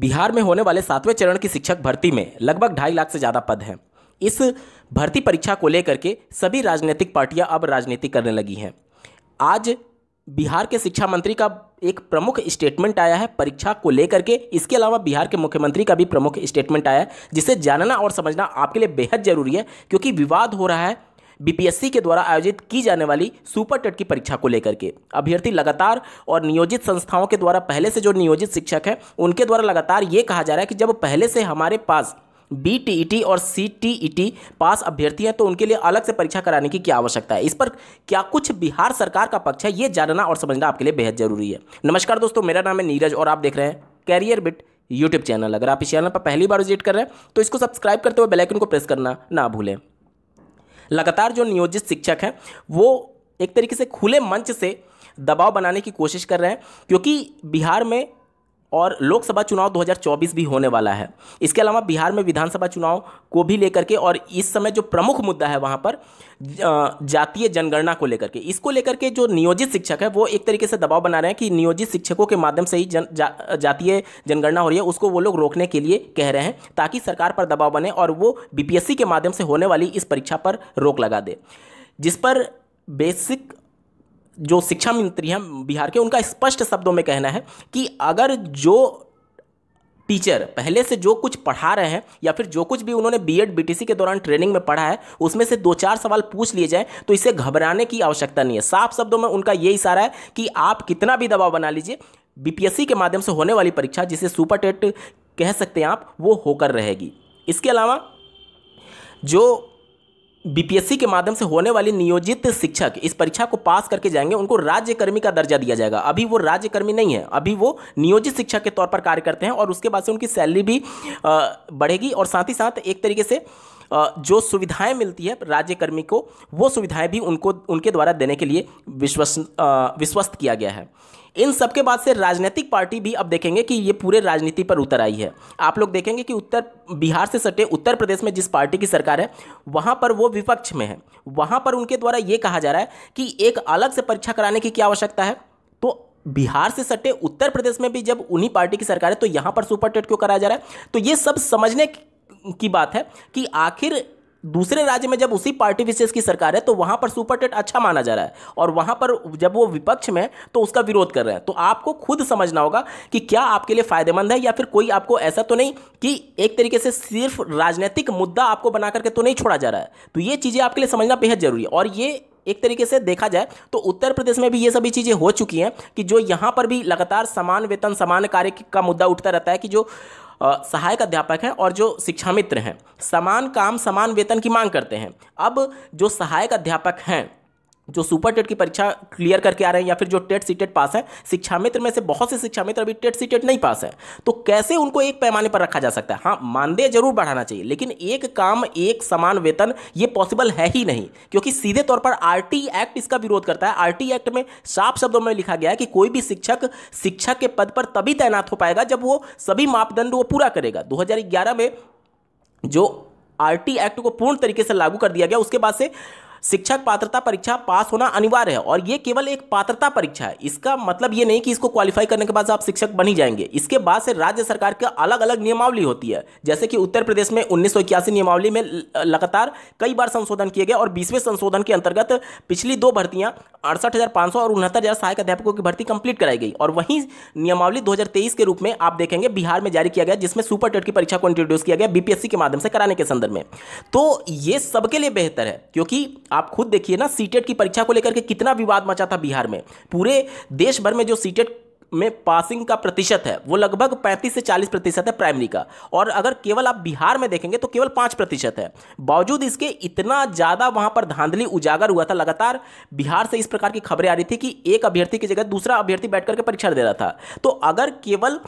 बिहार में होने वाले सातवें चरण की शिक्षक भर्ती में लगभग ढाई लाख से ज़्यादा पद हैं इस भर्ती परीक्षा को लेकर के सभी राजनीतिक पार्टियां अब राजनीति करने लगी हैं आज बिहार के शिक्षा मंत्री का एक प्रमुख स्टेटमेंट आया है परीक्षा को लेकर के इसके अलावा बिहार के मुख्यमंत्री का भी प्रमुख स्टेटमेंट आया है जिसे जानना और समझना आपके लिए बेहद जरूरी है क्योंकि विवाद हो रहा है बीपीएससी के द्वारा आयोजित की जाने वाली सुपर टेट की परीक्षा को लेकर के अभ्यर्थी लगातार और नियोजित संस्थाओं के द्वारा पहले से जो नियोजित शिक्षक हैं उनके द्वारा लगातार ये कहा जा रहा है कि जब पहले से हमारे पास बी टी ई टी और C T E T pass अभ्यर्थी हैं तो उनके लिए अलग से परीक्षा कराने की क्या आवश्यकता है इस पर क्या कुछ बिहार सरकार का पक्ष है ये जानना और समझना आपके लिए बेहद जरूरी है नमस्कार दोस्तों मेरा नाम है नीरज और आप देख रहे हैं कैरियर बिट यूट्यूब चैनल अगर आप इस चैनल पर पहली बार विजिट कर रहे हैं तो इसको सब्सक्राइब करते हुए बेलाइकन को प्रेस करना ना भूलें लगातार जो नियोजित शिक्षक हैं वो एक तरीके से खुले मंच से दबाव बनाने की कोशिश कर रहे हैं क्योंकि बिहार में और लोकसभा चुनाव 2024 भी होने वाला है इसके अलावा बिहार में विधानसभा चुनाव को भी लेकर के और इस समय जो प्रमुख मुद्दा है वहाँ पर जातीय जनगणना को लेकर के इसको लेकर के जो नियोजित शिक्षक है वो एक तरीके से दबाव बना रहे हैं कि नियोजित शिक्षकों के माध्यम से ही जन जा, जातीय जनगणना हो रही है उसको वो लोग रोकने के लिए कह रहे हैं ताकि सरकार पर दबाव बने और वो बीपीएससी के माध्यम से होने वाली इस परीक्षा पर रोक लगा दे जिस पर बेसिक जो शिक्षा मंत्री हैं बिहार के उनका स्पष्ट शब्दों में कहना है कि अगर जो टीचर पहले से जो कुछ पढ़ा रहे हैं या फिर जो कुछ भी उन्होंने बीएड बीटीसी के दौरान ट्रेनिंग में पढ़ा है उसमें से दो चार सवाल पूछ लिए जाए तो इसे घबराने की आवश्यकता नहीं है साफ शब्दों में उनका ये इशारा है कि आप कितना भी दबाव बना लीजिए बीपीएससी के माध्यम से होने वाली परीक्षा जिसे सुपर टेट कह सकते हैं आप वो होकर रहेगी इसके अलावा जो बीपीएससी के माध्यम से होने वाली नियोजित शिक्षक इस परीक्षा को पास करके जाएंगे उनको राज्यकर्मी का दर्जा दिया जाएगा अभी वो राज्यकर्मी नहीं है अभी वो नियोजित शिक्षक के तौर पर कार्य करते हैं और उसके बाद से उनकी सैलरी भी बढ़ेगी और साथ ही साथ एक तरीके से जो सुविधाएं मिलती है राज्य कर्मी को वो सुविधाएं भी उनको उनके द्वारा देने के लिए विश्वस विश्वस्त किया गया है इन सब के बाद से राजनीतिक पार्टी भी अब देखेंगे कि ये पूरे राजनीति पर उतर आई है आप लोग देखेंगे कि उत्तर बिहार से सटे उत्तर प्रदेश में जिस पार्टी की सरकार है वहाँ पर वो विपक्ष में है वहाँ पर उनके द्वारा ये कहा जा रहा है कि एक अलग से परीक्षा कराने की क्या आवश्यकता है तो बिहार से सटे उत्तर प्रदेश में भी जब उन्हीं पार्टी की सरकार है तो यहाँ पर सुपर टेट क्यों कराया जा रहा है तो ये सब समझने की बात है कि आखिर दूसरे राज्य में जब उसी पार्टी विशेष की सरकार है तो वहां पर सुपर टेट अच्छा माना जा रहा है और वहां पर जब वो विपक्ष में तो उसका विरोध कर रहे हैं तो आपको खुद समझना होगा कि क्या आपके लिए फ़ायदेमंद है या फिर कोई आपको ऐसा तो नहीं कि एक तरीके से सिर्फ राजनीतिक मुद्दा आपको बना करके तो नहीं छोड़ा जा रहा है तो ये चीज़ें आपके लिए समझना बेहद ज़रूरी है और ये एक तरीके से देखा जाए तो उत्तर प्रदेश में भी ये सभी चीज़ें हो चुकी हैं कि जो यहाँ पर भी लगातार समान वेतन समान कार्य का मुद्दा उठता रहता है कि जो सहायक अध्यापक हैं और जो शिक्षा मित्र हैं समान काम समान वेतन की मांग करते हैं अब जो सहायक अध्यापक हैं जो सुपर टेट की परीक्षा क्लियर करके आ रहे हैं या फिर जो टेट सी टेट पास है शिक्षा मित्र में से बहुत से शिक्षा मित्र अभी टेट सी टेट नहीं पास है तो कैसे उनको एक पैमाने पर रखा जा सकता है हाँ मानदेय जरूर बढ़ाना चाहिए लेकिन एक काम एक समान वेतन ये पॉसिबल है ही नहीं क्योंकि सीधे तौर पर आर एक्ट इसका विरोध करता है आर एक्ट में साफ शब्दों में लिखा गया है कि कोई भी शिक्षक शिक्षक के पद पर तभी तैनात हो पाएगा जब वो सभी मापदंड वो पूरा करेगा दो में जो आर एक्ट को पूर्ण तरीके से लागू कर दिया गया उसके बाद से शिक्षक पात्रता परीक्षा पास होना अनिवार्य है और ये केवल एक पात्रता परीक्षा है इसका मतलब ये नहीं कि इसको क्वालिफाई करने के बाद आप शिक्षक बन ही जाएंगे इसके बाद से राज्य सरकार के अलग अलग नियमावली होती है जैसे कि उत्तर प्रदेश में उन्नीस नियमावली में लगातार कई बार संशोधन किए गए और बीसवें संशोधन के अंतर्गत पिछली दो भर्तियां अड़सठ और उनहत्तर सहायक अध्यापकों की भर्ती कंप्लीट कराई गई और वहीं नियमावली दो के रूप में आप देखेंगे बिहार में जारी किया गया जिसमें सुपर टेट की परीक्षा को इंट्रोड्यूस किया गया बीपीएससी के माध्यम से कराने के संदर्भ में तो ये सबके लिए बेहतर है क्योंकि आप खुद देखिए ना सीटेट e की परीक्षा को लेकर के कितना विवाद मचा था बिहार में पूरे देश भर में जो सीटेट e में पासिंग का प्रतिशत है वो लगभग 35 से 40 प्रतिशत है प्राइमरी का और अगर केवल आप बिहार में देखेंगे तो केवल 5 प्रतिशत है बावजूद इसके इतना ज़्यादा वहाँ पर धांधली उजागर हुआ था लगातार बिहार से इस प्रकार की खबरें आ रही थी कि एक अभ्यर्थी की जगह दूसरा अभ्यर्थी बैठ करके परीक्षा दे रहा था तो अगर केवल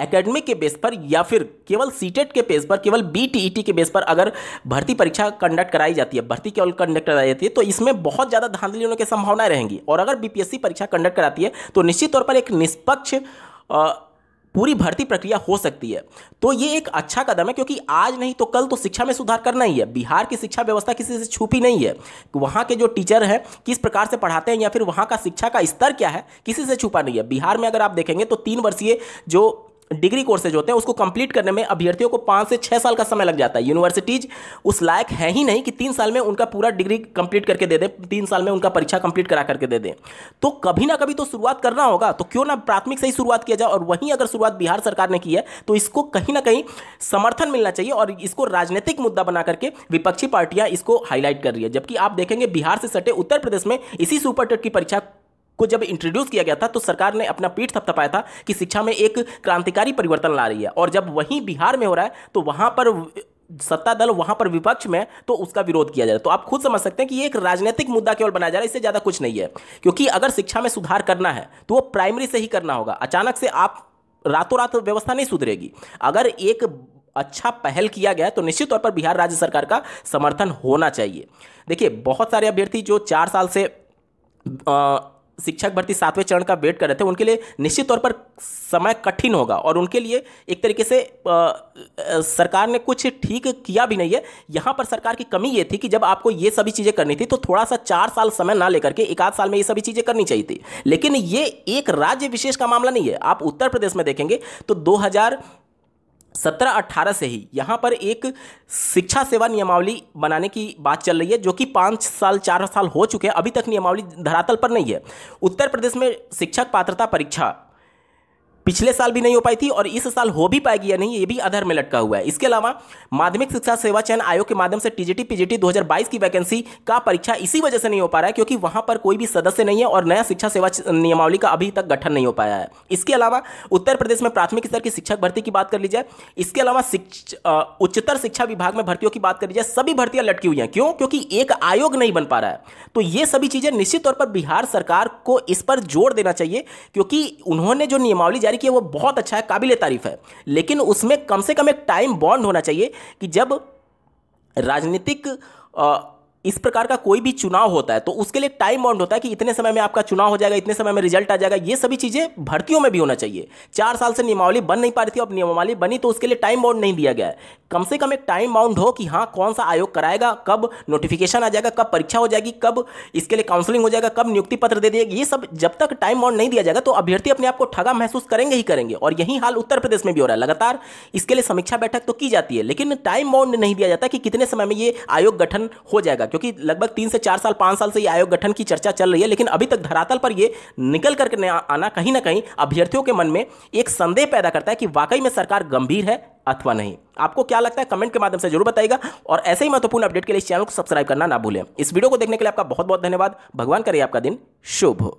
एकेडमिक के बेस पर या फिर केवल सीटेट e के बेस पर केवल बी e के बेस पर अगर भर्ती परीक्षा कंडक्ट कराई जाती है भर्ती केवल कंडक्ट कराई जाती है तो इसमें बहुत ज़्यादा धांधली होने की संभावनाएं रहेंगी और अगर बीपीएससी परीक्षा कंडक्ट कराती है तो निश्चित तौर पर एक निष्पक्ष पूरी भर्ती प्रक्रिया हो सकती है तो ये एक अच्छा कदम है क्योंकि आज नहीं तो कल तो शिक्षा में सुधार करना ही है बिहार की शिक्षा व्यवस्था किसी से छुपी नहीं है वहाँ के जो टीचर हैं किस प्रकार से पढ़ाते हैं या फिर वहाँ का शिक्षा का स्तर क्या है किसी से छुपा नहीं है बिहार में अगर आप देखेंगे तो तीन वर्षीय जो डिग्री कोर्सेज होते हैं उसको कंप्लीट करने में अभ्यर्थियों को पाँच से छः साल का समय लग जाता है यूनिवर्सिटीज़ उस लायक है ही नहीं कि तीन साल में उनका पूरा डिग्री कंप्लीट करके दे दे तीन साल में उनका परीक्षा कंप्लीट करा करके दे दें तो कभी ना कभी तो शुरुआत करना होगा तो क्यों ना प्राथमिक से ही शुरुआत किया जाए और वहीं अगर शुरुआत बिहार सरकार ने की है तो इसको कहीं ना कहीं समर्थन मिलना चाहिए और इसको राजनीतिक मुद्दा बना करके विपक्षी पार्टियां इसको हाईलाइट कर रही है जबकि आप देखेंगे बिहार से सटे उत्तर प्रदेश में इसी सुपर टेट की परीक्षा को जब इंट्रोड्यूस किया गया था तो सरकार ने अपना पीठ थपथपाया था कि शिक्षा में एक क्रांतिकारी परिवर्तन ला रही है और जब वहीं बिहार में हो रहा है तो वहां पर सत्ता दल वहां पर विपक्ष में तो उसका विरोध किया जा रहा है तो आप खुद समझ सकते हैं कि ये एक राजनीतिक मुद्दा केवल बनाया जा रहा है इससे ज़्यादा कुछ नहीं है क्योंकि अगर शिक्षा में सुधार करना है तो वो प्राइमरी से ही करना होगा अचानक से आप रातों रात व्यवस्था नहीं सुधरेगी अगर एक अच्छा पहल किया गया तो निश्चित तौर पर बिहार राज्य सरकार का समर्थन होना चाहिए देखिए बहुत सारे अभ्यर्थी जो चार साल से आ, शिक्षक भर्ती सातवें चरण का वेट कर रहे थे उनके लिए निश्चित तौर पर समय कठिन होगा और उनके लिए एक तरीके से आ, आ, सरकार ने कुछ ठीक किया भी नहीं है यहाँ पर सरकार की कमी ये थी कि जब आपको ये सभी चीज़ें करनी थी तो थोड़ा सा चार साल समय ना लेकर के एक आध साल में ये सभी चीज़ें करनी चाहिए थी लेकिन ये एक राज्य विशेष का मामला नहीं है आप उत्तर प्रदेश में देखेंगे तो दो सत्रह अट्ठारह से ही यहाँ पर एक शिक्षा सेवा नियमावली बनाने की बात चल रही है जो कि पाँच साल चार साल हो चुके हैं अभी तक नियमावली धरातल पर नहीं है उत्तर प्रदेश में शिक्षक पात्रता परीक्षा पिछले साल भी नहीं हो पाई थी और इस साल हो भी पाएगी या नहीं ये भी अधर में लटका हुआ है इसके अलावा माध्यमिक शिक्षा सेवा चयन आयोग के माध्यम से टीजीटी पीजीटी 2022 की वैकेंसी का परीक्षा इसी वजह से नहीं हो पा रहा है क्योंकि वहां पर कोई भी सदस्य नहीं है और नया शिक्षा सेवा नियमावली का अभी तक गठन नहीं हो पाया है इसके अलावा उत्तर प्रदेश में प्राथमिक स्तर की शिक्षक भर्ती की बात कर ली जाए इसके अलावा उच्चतर शिक्षा विभाग में भर्तियों की बात कर ली जाए सभी भर्तियां लटकी हुई हैं क्यों क्योंकि एक आयोग नहीं बन पा रहा है तो ये सभी चीजें निश्चित तौर पर बिहार सरकार को इस पर जोर देना चाहिए क्योंकि उन्होंने जो नियमावली जारी तैयारी की वो बहुत अच्छा है काबिल तारीफ़ है लेकिन उसमें कम से कम एक टाइम बॉन्ड होना चाहिए कि जब राजनीतिक इस प्रकार का कोई भी चुनाव होता है तो उसके लिए टाइम बाउंड होता है कि इतने समय में आपका चुनाव हो जाएगा इतने समय में रिजल्ट आ जाएगा ये सभी चीज़ें भर्तियों में भी होना चाहिए चार साल से नियमावली बन नहीं पा रही थी अब नियमावली बनी तो उसके लिए टाइम बाउंड नहीं दिया गया है कम से कम एक टाइम बाउंड हो कि हाँ कौन सा आयोग कराएगा कब नोटिफिकेशन आ जाएगा कब परीक्षा हो जाएगी कब इसके लिए काउंसलिंग हो जाएगा कब नियुक्ति पत्र दे दिएगा ये सब जब तक टाइम बाउंड नहीं दिया जाएगा तो अभ्यर्थी अपने आप को ठगा महसूस करेंगे ही करेंगे और यही हाल उत्तर प्रदेश में भी हो रहा है लगातार इसके लिए समीक्षा बैठक तो की जाती है लेकिन टाइम बाउंड नहीं दिया जाता कि कितने समय में ये आयोग गठन हो जाएगा क्योंकि लगभग तीन से चार साल पांच साल से ये आयोग गठन की चर्चा चल रही है लेकिन अभी तक धरातल पर ये निकल करके आना कहीं ना कहीं अभ्यर्थियों के मन में एक संदेह पैदा करता है कि वाकई में सरकार गंभीर है अथवा नहीं आपको क्या लगता है कमेंट के माध्यम से जरूर बताएगा और ऐसे ही महत्वपूर्ण अपडेट के लिए इस चैनल को सब्सक्राइब करना ना भूलें इस वीडियो को देखने के लिए आपका बहुत बहुत धन्यवाद भगवान करिए आपका दिन शुभ हो